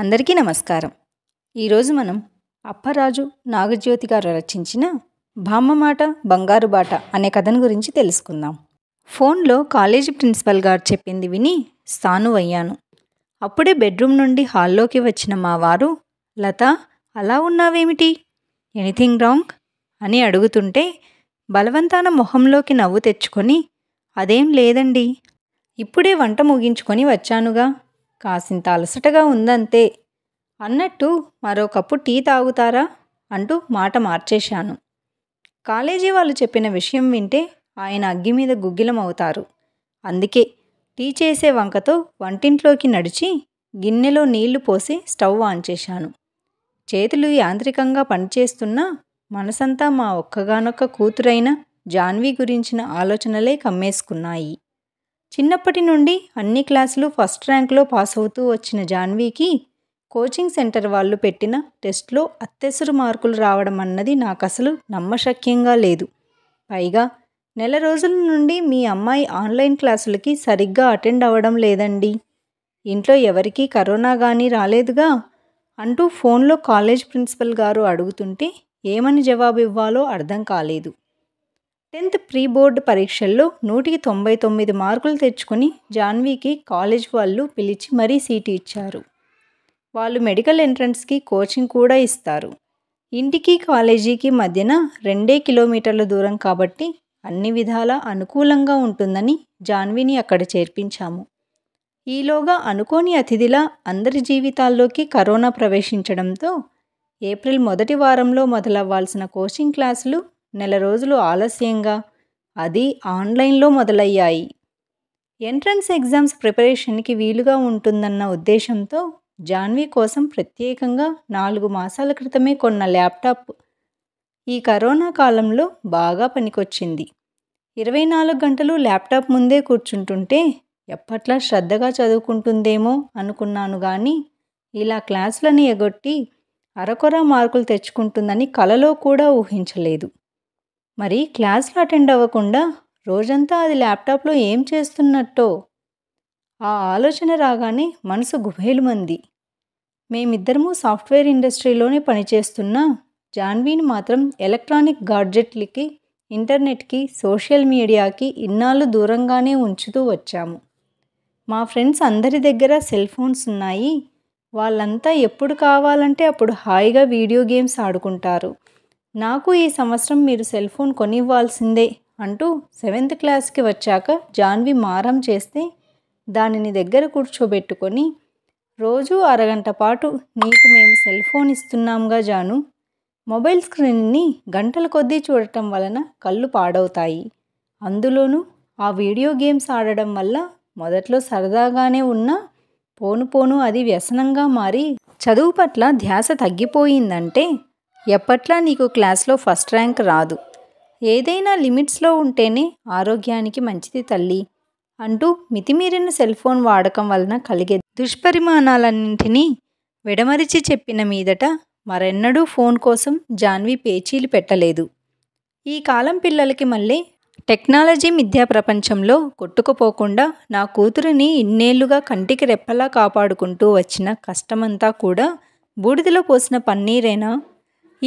అందరికీ నమస్కారం ఈరోజు మనం అప్పరాజు నాగజ్యోతి గారు రచించిన బామ్మమాట బంగారు బాట అనే కథను గురించి తెలుసుకుందాం ఫోన్లో కాలేజీ ప్రిన్సిపల్ గారు చెప్పింది విని అయ్యాను అప్పుడే బెడ్రూమ్ నుండి హాల్లోకి వచ్చిన మా వారు లత అలా ఉన్నావేమిటి ఎనీథింగ్ రాంగ్ అని అడుగుతుంటే బలవంతాన మొహంలోకి నవ్వు తెచ్చుకొని అదేం లేదండి ఇప్పుడే వంట ముగించుకొని వచ్చానుగా కాసింత అలసటగా ఉందంతే అన్నట్టు మరో కప్పు టీ తాగుతారా అంటూ మాట మార్చేశాను కాలేజీ వాళ్ళు చెప్పిన విషయం వింటే ఆయన అగ్గి మీద గుగ్గిలమవుతారు అందుకే టీ చేసే వంకతో వంటింట్లోకి నడిచి గిన్నెలో నీళ్లు పోసి స్టవ్ ఆన్ చేశాను చేతులు యాంత్రికంగా పనిచేస్తున్నా మనసంతా మా ఒక్కగానొక్క కూతురైన జాన్వీ గురించిన ఆలోచనలే కమ్మేసుకున్నాయి చిన్నప్పటి నుండి అన్ని క్లాసులు ఫస్ట్ ర్యాంక్లో పాస్ అవుతూ వచ్చిన జాన్వీకి కోచింగ్ సెంటర్ వాళ్ళు పెట్టిన టెస్ట్లో అత్యసరు మార్కులు రావడం అన్నది నాకు అసలు నమ్మశక్యంగా లేదు పైగా నెల రోజుల నుండి మీ అమ్మాయి ఆన్లైన్ క్లాసులకి సరిగ్గా అటెండ్ అవ్వడం లేదండి ఇంట్లో ఎవరికీ కరోనా కానీ రాలేదుగా అంటూ ఫోన్లో కాలేజ్ ప్రిన్సిపల్ గారు అడుగుతుంటే ఏమని జవాబు ఇవ్వాలో అర్థం కాలేదు టెన్త్ ప్రీ బోర్డు పరీక్షల్లో నూటికి తొంభై తొమ్మిది మార్కులు తెచ్చుకుని జాన్వీకి కాలేజ్ వాళ్ళు పిలిచి మరీ సీటు ఇచ్చారు వాళ్ళు మెడికల్ ఎంట్రన్స్కి కోచింగ్ కూడా ఇస్తారు ఇంటికి కాలేజీకి మధ్యన రెండే కిలోమీటర్ల దూరం కాబట్టి అన్ని విధాలా అనుకూలంగా ఉంటుందని జాన్వీని అక్కడ చేర్పించాము ఈలోగా అనుకోని అతిథిలా అందరి జీవితాల్లోకి కరోనా ప్రవేశించడంతో ఏప్రిల్ మొదటి వారంలో మొదలవ్వాల్సిన కోచింగ్ క్లాసులు నెల రోజులు ఆలస్యంగా అది ఆన్లైన్లో మొదలయ్యాయి ఎంట్రన్స్ ఎగ్జామ్స్ ప్రిపరేషన్కి వీలుగా ఉంటుందన్న ఉద్దేశంతో జాన్వీ కోసం ప్రత్యేకంగా నాలుగు మాసాల క్రితమే కొన్న ల్యాప్టాప్ ఈ కరోనా కాలంలో బాగా పనికొచ్చింది ఇరవై నాలుగు గంటలు ల్యాప్టాప్ ముందే కూర్చుంటుంటే ఎప్పట్లా శ్రద్ధగా చదువుకుంటుందేమో అనుకున్నాను కానీ ఇలా క్లాసులని ఎగొట్టి అరకొర మార్కులు తెచ్చుకుంటుందని కలలో కూడా ఊహించలేదు మరి క్లాస్లో అటెండ్ అవ్వకుండా రోజంతా అది ల్యాప్టాప్లో ఏం చేస్తున్నట్టో ఆ ఆలోచన రాగానే మనసు మంది మేమిద్దరము సాఫ్ట్వేర్ ఇండస్ట్రీలోనే పనిచేస్తున్నా జాన్వీని మాత్రం ఎలక్ట్రానిక్ గాడ్జెట్లకి ఇంటర్నెట్కి సోషల్ మీడియాకి ఇన్నాళ్ళు దూరంగానే ఉంచుతూ వచ్చాము మా ఫ్రెండ్స్ అందరి దగ్గర సెల్ ఫోన్స్ ఉన్నాయి వాళ్ళంతా ఎప్పుడు కావాలంటే అప్పుడు హాయిగా వీడియో గేమ్స్ ఆడుకుంటారు నాకు ఈ సంవత్సరం మీరు సెల్ ఫోన్ కొనివ్వాల్సిందే అంటూ సెవెంత్ క్లాస్కి వచ్చాక జాన్వి మారం చేస్తే దానిని దగ్గర కూర్చోబెట్టుకొని రోజు అరగంట పాటు నీకు మేము సెల్ ఫోన్ ఇస్తున్నాంగా జాను మొబైల్ స్క్రీన్ని గంటల కొద్దీ చూడటం వలన కళ్ళు పాడవుతాయి అందులోనూ ఆ వీడియో గేమ్స్ ఆడడం వల్ల మొదట్లో సరదాగానే ఉన్న పోను పోను అది వ్యసనంగా మారి చదువు పట్ల ధ్యాస తగ్గిపోయిందంటే ఎప్పట్లా నీకు క్లాస్లో ఫస్ట్ ర్యాంక్ రాదు ఏదైనా లిమిట్స్లో ఉంటేనే ఆరోగ్యానికి మంచిది తల్లి అంటూ మితిమీరిన సెల్ ఫోన్ వాడకం వలన కలిగే దుష్పరిమాణాలన్నింటినీ విడమరిచి చెప్పిన మీదట మరెన్నడూ ఫోన్ కోసం జాన్వి పేచీలు పెట్టలేదు ఈ కాలం పిల్లలకి మళ్ళీ టెక్నాలజీ మిథ్యా ప్రపంచంలో కొట్టుకుపోకుండా నా కూతురిని ఇన్నేళ్లుగా కంటికి రెప్పలా కాపాడుకుంటూ వచ్చిన కష్టమంతా కూడా బూడిదలో పోసిన పన్నీరేనా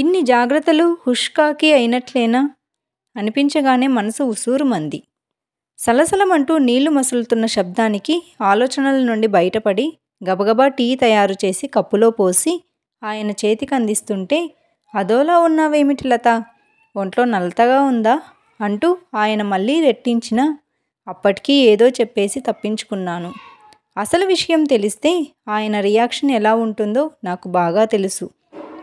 ఇన్ని జాగ్రత్తలు హుష్కాకి అయినట్లేనా అనిపించగానే మనసు ఉసూరుమంది సలసలమంటూ నీళ్లు మసులుతున్న శబ్దానికి ఆలోచనల నుండి బయటపడి గబగబా టీ తయారు చేసి కప్పులో పోసి ఆయన చేతికి అందిస్తుంటే అదోలా ఉన్నావేమిటి లత ఒంట్లో నలతగా ఉందా అంటూ ఆయన మళ్ళీ రెట్టించిన అప్పటికీ ఏదో చెప్పేసి తప్పించుకున్నాను అసలు విషయం తెలిస్తే ఆయన రియాక్షన్ ఎలా ఉంటుందో నాకు బాగా తెలుసు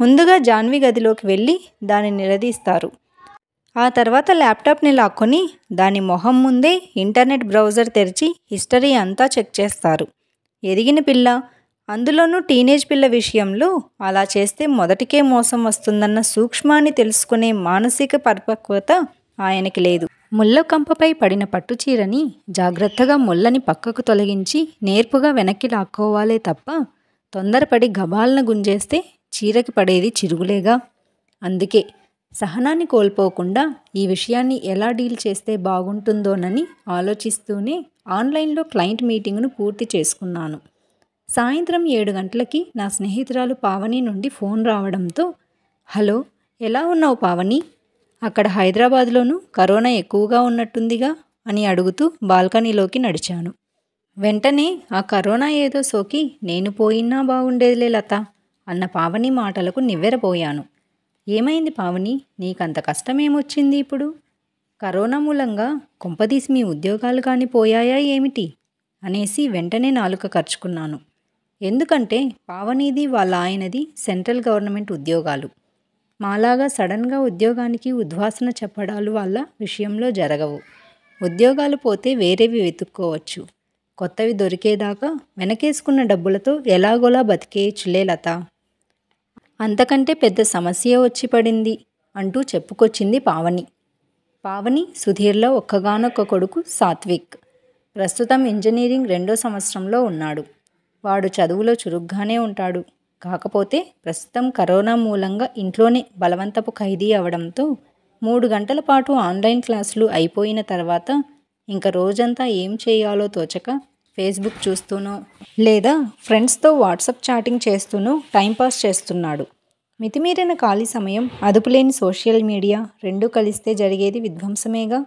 ముందుగా జాన్వి గదిలోకి వెళ్ళి దాన్ని నిలదీస్తారు ఆ తర్వాత ల్యాప్టాప్ని లాక్కొని దాని మొహం ముందే ఇంటర్నెట్ బ్రౌజర్ తెరిచి హిస్టరీ అంతా చెక్ చేస్తారు ఎదిగిన పిల్ల అందులోనూ టీనేజ్ పిల్ల విషయంలో అలా చేస్తే మొదటికే మోసం వస్తుందన్న సూక్ష్మాన్ని తెలుసుకునే మానసిక పరిపక్వత ఆయనకి లేదు ముళ్ళకంపపై పడిన పట్టుచీరని జాగ్రత్తగా ముళ్ళని పక్కకు తొలగించి నేర్పుగా వెనక్కి లాక్కోవాలే తప్ప తొందరపడి గబాలను గుంజేస్తే చీరకి పడేది చిరుగులేగా అందుకే సహనాన్ని కోల్పోకుండా ఈ విషయాన్ని ఎలా డీల్ చేస్తే బాగుంటుందోనని ఆలోచిస్తూనే ఆన్లైన్లో క్లయింట్ మీటింగ్ను పూర్తి చేసుకున్నాను సాయంత్రం ఏడు గంటలకి నా స్నేహితురాలు పావని నుండి ఫోన్ రావడంతో హలో ఎలా ఉన్నావు పావని అక్కడ హైదరాబాద్లోనూ కరోనా ఎక్కువగా ఉన్నట్టుందిగా అని అడుగుతూ బాల్కనీలోకి నడిచాను వెంటనే ఆ కరోనా ఏదో సోకి నేను పోయినా బాగుండేదిలే లత అన్న పావని మాటలకు నివ్వెరపోయాను ఏమైంది పావని నీకంత కష్టమేమొచ్చింది ఇప్పుడు కరోనా మూలంగా కుంపదీసి మీ ఉద్యోగాలు కాని పోయాయా ఏమిటి అనేసి వెంటనే నాలుక ఖర్చుకున్నాను ఎందుకంటే పావనిది వాళ్ళ ఆయనది సెంట్రల్ గవర్నమెంట్ ఉద్యోగాలు మాలాగా సడన్గా ఉద్యోగానికి ఉద్వాసన చెప్పడాలు వాళ్ళ విషయంలో జరగవు ఉద్యోగాలు పోతే వేరేవి వెతుక్కోవచ్చు కొత్తవి దొరికేదాకా వెనకేసుకున్న డబ్బులతో ఎలాగోలా బతికేయచ్చులే లత అంతకంటే పెద్ద సమస్య వచ్చి పడింది అంటూ చెప్పుకొచ్చింది పావని పావని సుధీర్లో ఒక్కగానొక్క కొడుకు సాత్విక్ ప్రస్తుతం ఇంజనీరింగ్ రెండో సంవత్సరంలో ఉన్నాడు వాడు చదువులో చురుగ్గానే ఉంటాడు కాకపోతే ప్రస్తుతం కరోనా మూలంగా ఇంట్లోనే బలవంతపు ఖైదీ అవడంతో మూడు గంటల పాటు ఆన్లైన్ క్లాసులు అయిపోయిన తర్వాత ఇంకా రోజంతా ఏం చేయాలో తోచక ఫేస్బుక్ చూస్తూనో లేదా ఫ్రెండ్స్తో వాట్సాప్ చాటింగ్ చేస్తూనో టైంపాస్ చేస్తున్నాడు మితిమీరిన ఖాళీ సమయం అదుపులేని సోషల్ మీడియా రెండూ కలిస్తే జరిగేది విధ్వంసమేగా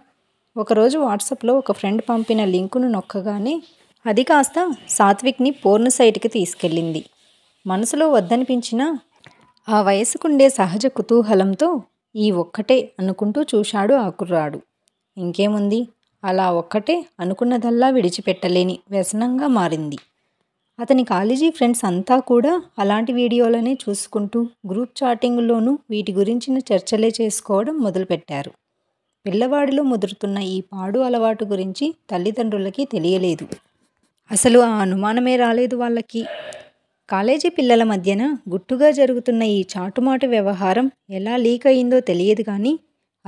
ఒకరోజు వాట్సాప్లో ఒక ఫ్రెండ్ పంపిన లింకును నొక్కగానే అది కాస్త సాత్విక్ని పోర్న్ సైట్కి తీసుకెళ్ళింది మనసులో వద్దనిపించిన ఆ వయసుకుండే సహజ కుతూహలంతో ఈ ఒక్కటే అనుకుంటూ చూశాడు ఆకుర్రాడు ఇంకేముంది అలా ఒక్కటే అనుకున్నదల్లా విడిచిపెట్టలేని వ్యసనంగా మారింది అతని కాలేజీ ఫ్రెండ్స్ అంతా కూడా అలాంటి వీడియోలనే చూసుకుంటూ గ్రూప్ చాటింగ్లోనూ వీటి గురించిన చర్చలే చేసుకోవడం మొదలుపెట్టారు పిల్లవాడిలో ముదురుతున్న ఈ పాడు అలవాటు గురించి తల్లిదండ్రులకి తెలియలేదు అసలు ఆ అనుమానమే రాలేదు వాళ్ళకి కాలేజీ పిల్లల మధ్యన గుట్టుగా జరుగుతున్న ఈ చాటుమాటు వ్యవహారం ఎలా లీక్ అయిందో తెలియదు కానీ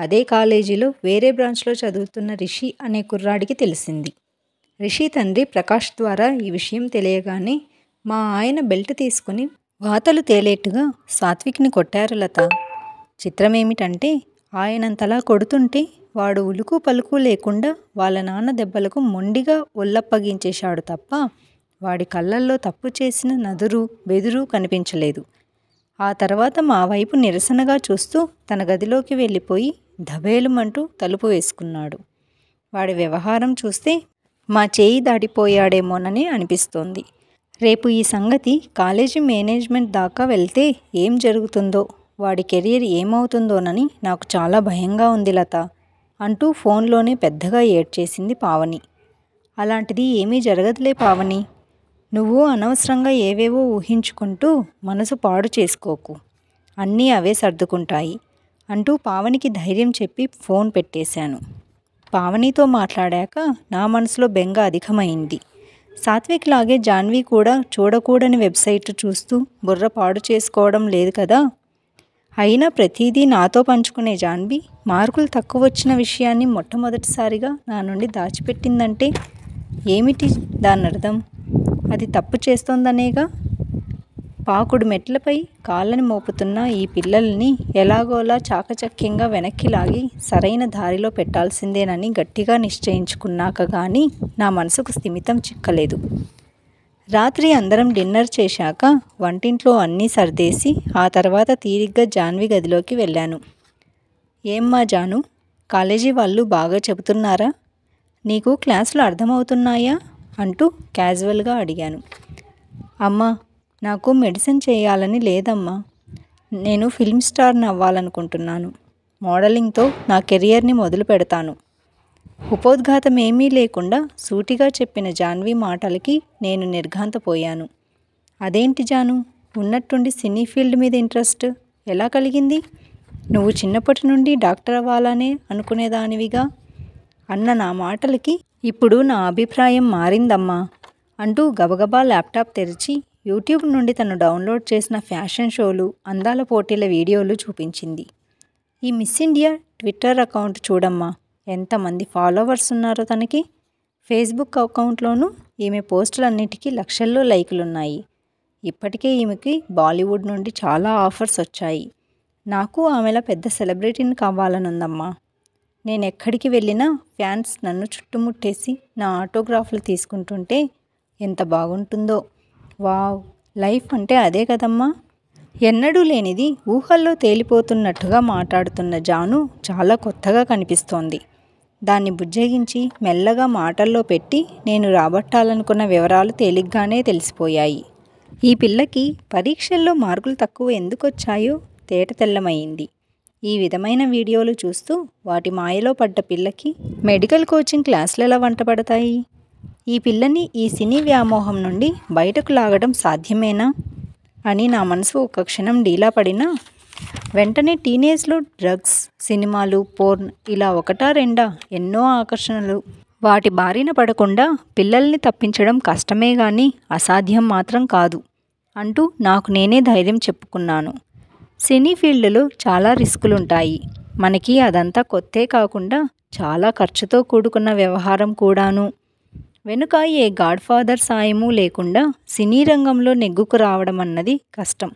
అదే కాలేజీలో వేరే బ్రాంచ్లో చదువుతున్న రిషి అనే కుర్రాడికి తెలిసింది రిషి తండ్రి ప్రకాష్ ద్వారా ఈ విషయం తెలియగానే మా ఆయన బెల్ట్ తీసుకుని వాతలు తేలేట్టుగా సాత్విక్ని కొట్టారు లత చిత్రమేమిటంటే ఆయనంతలా కొడుతుంటే వాడు ఉలుకు పలుకు లేకుండా వాళ్ళ నాన్న దెబ్బలకు మొండిగా ఒళ్ళప్పగించేశాడు తప్ప వాడి కళ్ళల్లో తప్పు చేసిన నదురు బెదురు కనిపించలేదు ఆ తర్వాత మా వైపు నిరసనగా చూస్తూ తన గదిలోకి వెళ్ళిపోయి ధబేలుమంటూ తలుపు వేసుకున్నాడు వాడి వ్యవహారం చూస్తే మా చేయి దాటిపోయాడేమోనని అనిపిస్తోంది రేపు ఈ సంగతి కాలేజీ మేనేజ్మెంట్ దాకా వెళ్తే ఏం జరుగుతుందో వాడి కెరీర్ ఏమవుతుందోనని నాకు చాలా భయంగా ఉంది లత అంటూ ఫోన్లోనే పెద్దగా ఏడ్చేసింది పావని అలాంటిది ఏమీ జరగదులే పావని నువ్వు అనవసరంగా ఏవేవో ఊహించుకుంటూ మనసు పాడు చేసుకోకు అన్నీ అవే సర్దుకుంటాయి అంటూ పావనికి ధైర్యం చెప్పి ఫోన్ పెట్టేశాను పావనితో మాట్లాడాక నా మనసులో బెంగ అధికమైంది సాత్విక్ లాగే జాన్వి కూడా చూడకూడని వెబ్సైట్ చూస్తూ బుర్ర పాడు చేసుకోవడం లేదు కదా అయినా ప్రతిదీ నాతో పంచుకునే జాన్వి మార్కులు తక్కువ వచ్చిన విషయాన్ని మొట్టమొదటిసారిగా నా నుండి దాచిపెట్టిందంటే ఏమిటి దాని అర్థం అది తప్పు చేస్తోందనేగా పాకుడు మెట్లపై కాళ్ళని మోపుతున్న ఈ పిల్లల్ని ఎలాగోలా చాకచక్యంగా వెనక్కి లాగి సరైన దారిలో పెట్టాల్సిందేనని గట్టిగా నిశ్చయించుకున్నాక కానీ నా మనసుకు స్థిమితం చిక్కలేదు రాత్రి అందరం డిన్నర్ చేశాక వంటింట్లో అన్నీ సర్దేసి ఆ తర్వాత తీరిగ్గా జాన్వి గదిలోకి వెళ్ళాను ఏమ్మా జాను కాలేజీ వాళ్ళు బాగా చెబుతున్నారా నీకు క్లాసులు అర్థమవుతున్నాయా అంటూ క్యాజువల్గా అడిగాను అమ్మా నాకు మెడిసిన్ చేయాలని లేదమ్మా నేను ఫిల్మ్ స్టార్ని అవ్వాలనుకుంటున్నాను మోడలింగ్తో నా కెరియర్ని మొదలు పెడతాను ఉపోద్ఘాతం ఏమీ లేకుండా సూటిగా చెప్పిన జాన్వి మాటలకి నేను నిర్ఘాంతపోయాను అదేంటి జాను ఉన్నట్టుండి సినీ ఫీల్డ్ మీద ఇంట్రెస్ట్ ఎలా కలిగింది నువ్వు చిన్నప్పటి నుండి డాక్టర్ అవ్వాలనే అనుకునేదానివిగా అన్న నా మాటలకి ఇప్పుడు నా అభిప్రాయం మారిందమ్మా అంటూ గబగబా ల్యాప్టాప్ తెరిచి యూట్యూబ్ నుండి తను డౌన్లోడ్ చేసిన ఫ్యాషన్ షోలు అందాల పోటీల వీడియోలు చూపించింది ఈ మిస్ ఇండియా ట్విట్టర్ అకౌంట్ చూడమ్మా ఎంతమంది ఫాలోవర్స్ ఉన్నారో తనకి ఫేస్బుక్ అకౌంట్లోనూ ఈమె పోస్టులన్నిటికీ లక్షల్లో లైకులున్నాయి ఇప్పటికే ఈమెకి బాలీవుడ్ నుండి చాలా ఆఫర్స్ వచ్చాయి నాకు ఆమెలా పెద్ద సెలబ్రిటీని కావాలనుందమ్మా నేను ఎక్కడికి వెళ్ళినా ఫ్యాన్స్ నన్ను చుట్టుముట్టేసి నా ఆటోగ్రాఫ్లు తీసుకుంటుంటే ఎంత బాగుంటుందో వావ్ లైఫ్ అంటే అదే కదమ్మా ఎన్నడూ లేనిది ఊహల్లో తేలిపోతున్నట్టుగా మాట్లాడుతున్న జాను చాలా కొత్తగా కనిపిస్తోంది దాన్ని బుజ్జగించి మెల్లగా మాటల్లో పెట్టి నేను రాబట్టాలనుకున్న వివరాలు తేలిగ్గానే తెలిసిపోయాయి ఈ పిల్లకి పరీక్షల్లో మార్కులు తక్కువ ఎందుకు వచ్చాయో తేట తెల్లమైంది ఈ విధమైన వీడియోలు చూస్తూ వాటి మాయలో పడ్డ పిల్లకి మెడికల్ కోచింగ్ క్లాసులు ఎలా వంటపడతాయి ఈ పిల్లని ఈ సినీ వ్యామోహం నుండి బయటకు లాగడం సాధ్యమేనా అని నా మనసు ఒక క్షణం డీలా పడినా వెంటనే టీనేజ్లో డ్రగ్స్ సినిమాలు పోర్న్ ఇలా ఒకటా రెండా ఎన్నో ఆకర్షణలు వాటి బారిన పడకుండా పిల్లల్ని తప్పించడం కష్టమే కానీ అసాధ్యం మాత్రం కాదు అంటూ నాకు నేనే ధైర్యం చెప్పుకున్నాను సినీ ఫీల్డ్లో చాలా రిస్కులుంటాయి మనకి అదంతా కొత్తే కాకుండా చాలా ఖర్చుతో కూడుకున్న వ్యవహారం కూడాను వెనుక ఏ గాడ్ఫాదర్ సాయమూ లేకుండా సినీ రంగంలో నెగ్గుకు రావడం అన్నది కష్టం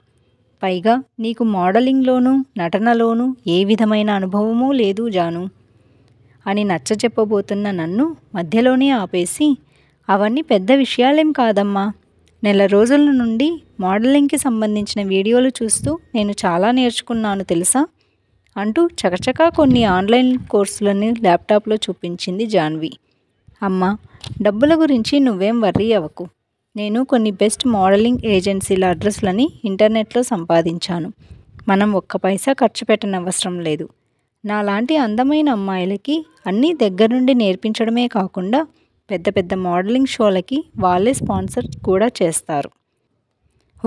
పైగా నీకు మోడలింగ్లోనూ నటనలోనూ ఏ విధమైన అనుభవమూ లేదు జాను అని నచ్చ చెప్పబోతున్న నన్ను మధ్యలోనే ఆపేసి అవన్నీ పెద్ద విషయాలేం కాదమ్మా నెల రోజుల నుండి మోడలింగ్కి సంబంధించిన వీడియోలు చూస్తూ నేను చాలా నేర్చుకున్నాను తెలుసా అంటూ చకచకా కొన్ని ఆన్లైన్ కోర్సులని ల్యాప్టాప్లో చూపించింది జాన్వి అమ్మ డబ్బుల గురించి నువ్వేం వర్రీ అవ్వకు నేను కొన్ని బెస్ట్ మోడలింగ్ ఏజెన్సీల అడ్రస్లని ఇంటర్నెట్లో సంపాదించాను మనం ఒక్క పైసా ఖర్చు పెట్టనవసరం లేదు నాలాంటి అందమైన అమ్మాయిలకి అన్నీ దగ్గర నుండి నేర్పించడమే కాకుండా పెద్ద పెద్ద మోడలింగ్ షోలకి వాళ్ళే స్పాన్సర్ కూడా చేస్తారు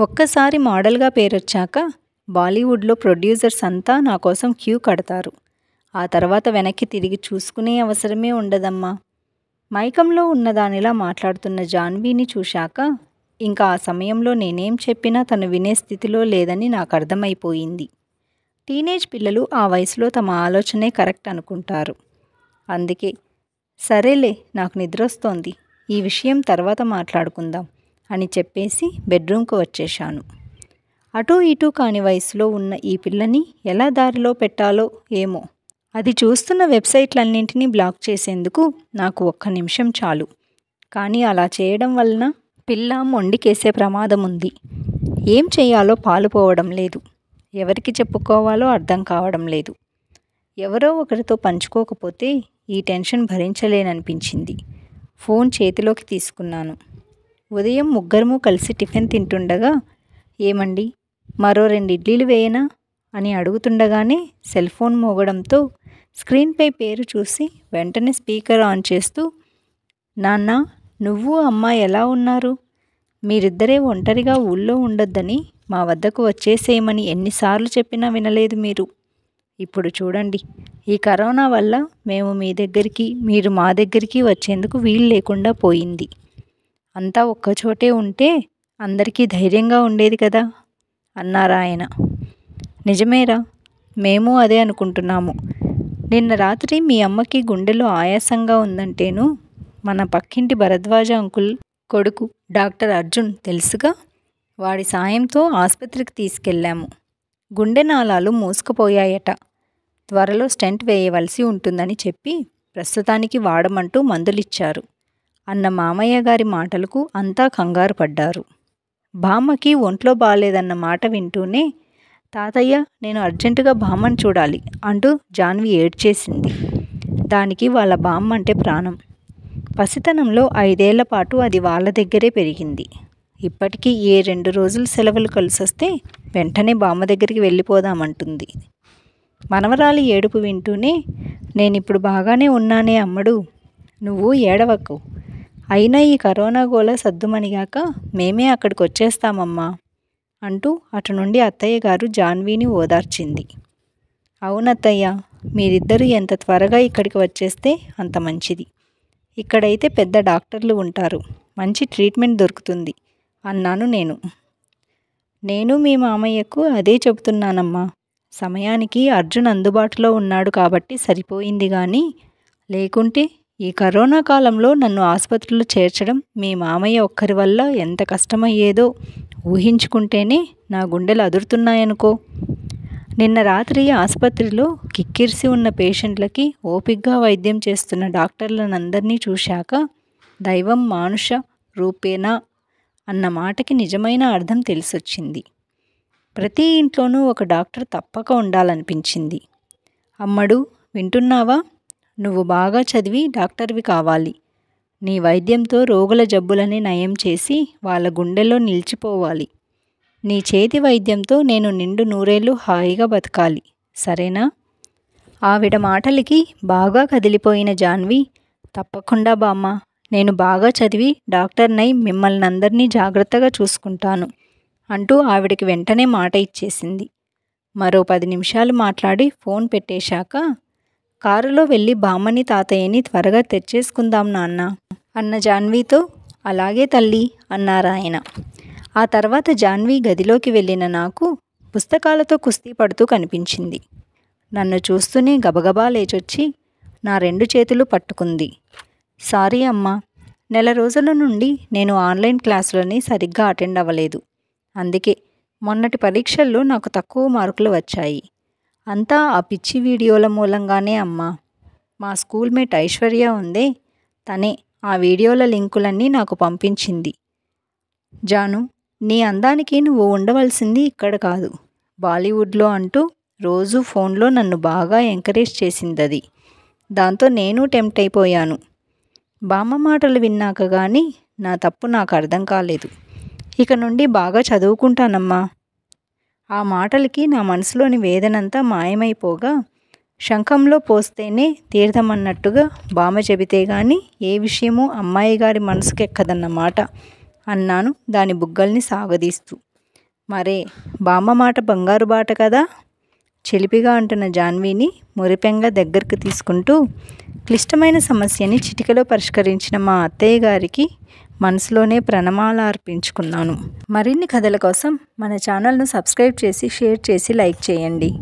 ఒక్కసారి మోడల్గా పేరొచ్చాక బాలీవుడ్లో ప్రొడ్యూసర్స్ అంతా నా కోసం క్యూ కడతారు ఆ తర్వాత వెనక్కి తిరిగి చూసుకునే అవసరమే ఉండదమ్మా మైకంలో ఉన్నదానిలా మాట్లాడుతున్న జాన్వీని చూశాక ఇంకా ఆ సమయంలో నేనేం చెప్పినా తను వినే స్థితిలో లేదని నాకు అర్థమైపోయింది టీనేజ్ పిల్లలు ఆ వయసులో తమ ఆలోచనే కరెక్ట్ అనుకుంటారు అందుకే సరేలే నాకు నిద్రొస్తోంది ఈ విషయం తర్వాత మాట్లాడుకుందాం అని చెప్పేసి బెడ్రూమ్కు వచ్చేశాను అటూ ఇటూ కాని వయసులో ఉన్న ఈ పిల్లని ఎలా దారిలో పెట్టాలో ఏమో అది చూస్తున్న వెబ్సైట్లన్నింటినీ బ్లాక్ చేసేందుకు నాకు ఒక్క నిమిషం చాలు కానీ అలా చేయడం వలన పిల్ల మొండికేసే ప్రమాదం ఉంది ఏం చేయాలో పాలుపోవడం లేదు ఎవరికి చెప్పుకోవాలో అర్థం కావడం లేదు ఎవరో ఒకరితో పంచుకోకపోతే ఈ టెన్షన్ భరించలేననిపించింది ఫోన్ చేతిలోకి తీసుకున్నాను ఉదయం ముగ్గురము కలిసి టిఫిన్ తింటుండగా ఏమండి మరో రెండు ఇడ్లీలు వేయనా అని అడుగుతుండగానే సెల్ ఫోన్ మోగడంతో స్క్రీన్పై పేరు చూసి వెంటనే స్పీకర్ ఆన్ చేస్తూ నాన్న నువ్వు అమ్మ ఎలా ఉన్నారు మీరిద్దరే ఒంటరిగా ఊళ్ళో ఉండొద్దని మా వద్దకు వచ్చేసేయమని ఎన్నిసార్లు చెప్పినా వినలేదు మీరు ఇప్పుడు చూడండి ఈ కరోనా వల్ల మేము మీ దగ్గరికి మీరు మా దగ్గరికి వచ్చేందుకు వీలు లేకుండా పోయింది అంతా ఒక్కచోటే ఉంటే అందరికీ ధైర్యంగా ఉండేది కదా అన్నారా ఆయన నిజమేరా మేము అదే అనుకుంటున్నాము నిన్న రాత్రి మీ అమ్మకి గుండెలో ఆయాసంగా ఉందంటేను మన పక్కింటి భరద్వాజ అంకుల్ కొడుకు డాక్టర్ అర్జున్ తెలుసుగా వాడి సాయంతో ఆసుపత్రికి తీసుకెళ్ళాము గుండె నాళాలు మూసుకుపోయాయట త్వరలో స్టెంట్ వేయవలసి ఉంటుందని చెప్పి ప్రస్తుతానికి వాడమంటూ మందులిచ్చారు అన్న మామయ్య గారి మాటలకు అంతా కంగారు పడ్డారు భామకి ఒంట్లో బాలేదన్న మాట వింటూనే తాతయ్య నేను అర్జెంటుగా బామ్మని చూడాలి అంటూ జాన్వి ఏడ్చేసింది దానికి వాళ్ళ బామ్మ అంటే ప్రాణం పసితనంలో ఐదేళ్ల పాటు అది వాళ్ళ దగ్గరే పెరిగింది ఇప్పటికీ ఏ రెండు రోజులు సెలవులు కలిసొస్తే వెంటనే బామ్మ దగ్గరికి వెళ్ళిపోదామంటుంది మనవరాలి ఏడుపు వింటూనే నేను ఇప్పుడు బాగానే ఉన్నానే అమ్మడు నువ్వు ఏడవకు అయినా ఈ కరోనా గోళ సద్దుమణిగాక మేమే అక్కడికి వచ్చేస్తామమ్మా అంటూ అటు నుండి అత్తయ్య గారు జాన్వీని ఓదార్చింది అవునత్తయ్య మీరిద్దరూ ఎంత త్వరగా ఇక్కడికి వచ్చేస్తే అంత మంచిది ఇక్కడైతే పెద్ద డాక్టర్లు ఉంటారు మంచి ట్రీట్మెంట్ దొరుకుతుంది అన్నాను నేను నేను మీ మామయ్యకు అదే చెబుతున్నానమ్మా సమయానికి అర్జున్ అందుబాటులో ఉన్నాడు కాబట్టి సరిపోయింది కానీ లేకుంటే ఈ కరోనా కాలంలో నన్ను ఆసుపత్రిలో చేర్చడం మీ మామయ్య ఒక్కరి వల్ల ఎంత కష్టమయ్యేదో ఊహించుకుంటేనే నా గుండెలు అదురుతున్నాయనుకో నిన్న రాత్రి ఆసుపత్రిలో కిక్కిరిసి ఉన్న పేషెంట్లకి ఓపిగ్గా వైద్యం చేస్తున్న డాక్టర్లనందరినీ చూశాక దైవం మానుష రూపేనా అన్న మాటకి నిజమైన అర్థం తెలిసొచ్చింది ప్రతి ఇంట్లోనూ ఒక డాక్టర్ తప్పక ఉండాలనిపించింది అమ్మడు వింటున్నావా నువ్వు బాగా చదివి డాక్టర్వి కావాలి నీ వైద్యంతో రోగుల జబ్బులని నయం చేసి వాళ్ళ గుండెల్లో నిలిచిపోవాలి నీ చేతి వైద్యంతో నేను నిండు నూరేళ్ళు హాయిగా బతకాలి సరేనా ఆవిడ మాటలకి బాగా కదిలిపోయిన జాన్వి తప్పకుండా బామ్మ నేను బాగా చదివి డాక్టర్నై మిమ్మల్ని అందరినీ జాగ్రత్తగా చూసుకుంటాను అంటూ ఆవిడకి వెంటనే మాట ఇచ్చేసింది మరో పది నిమిషాలు మాట్లాడి ఫోన్ పెట్టేశాక కారులో వెళ్ళి బామ్మని తాతయ్యని త్వరగా తెచ్చేసుకుందాం నాన్న అన్న జాన్వీతో అలాగే తల్లి అన్నారాయన ఆ తర్వాత జాన్వీ గదిలోకి వెళ్ళిన నాకు పుస్తకాలతో కుస్తీ పడుతూ కనిపించింది నన్ను చూస్తూనే గబగబా లేచొచ్చి నా రెండు చేతులు పట్టుకుంది సారీ అమ్మా నెల రోజుల నుండి నేను ఆన్లైన్ క్లాసులని సరిగ్గా అటెండ్ అవ్వలేదు అందుకే మొన్నటి పరీక్షల్లో నాకు తక్కువ మార్కులు వచ్చాయి అంతా ఆ పిచ్చి వీడియోల మూలంగానే అమ్మా మా స్కూల్ ఐశ్వర్య ఉందే తనే ఆ వీడియోల లింకులన్నీ నాకు పంపించింది జాను నీ అందానికి నువ్వు ఉండవలసింది ఇక్కడ కాదు బాలీవుడ్లో అంటూ రోజు ఫోన్లో నన్ను బాగా ఎంకరేజ్ చేసింది అది దాంతో నేను టెంప్ట్ అయిపోయాను బామ్మ మాటలు విన్నాక కానీ నా తప్పు నాకు అర్థం కాలేదు ఇక నుండి బాగా చదువుకుంటానమ్మా ఆ మాటలకి నా మనసులోని వేదనంతా మాయమైపోగా శంఖంలో పోస్తేనే తీర్థమన్నట్టుగా బామ చెబితే గాని ఏ విషయమూ అమ్మాయి గారి మనసుకెక్కదన్నమాట అన్నాను దాని బుగ్గల్ని సాగదీస్తూ మరే బామ్మ మాట బంగారు బాట కదా చెలిపిగా అంటున్న జాన్వీని మురిపెంగా దగ్గరకు తీసుకుంటూ క్లిష్టమైన సమస్యని చిటికలో పరిష్కరించిన మా అత్తయ్య గారికి మనసులోనే ప్రణమాలు అర్పించుకున్నాను మరిన్ని కథల కోసం మన ఛానల్ను సబ్స్క్రైబ్ చేసి షేర్ చేసి లైక్ చేయండి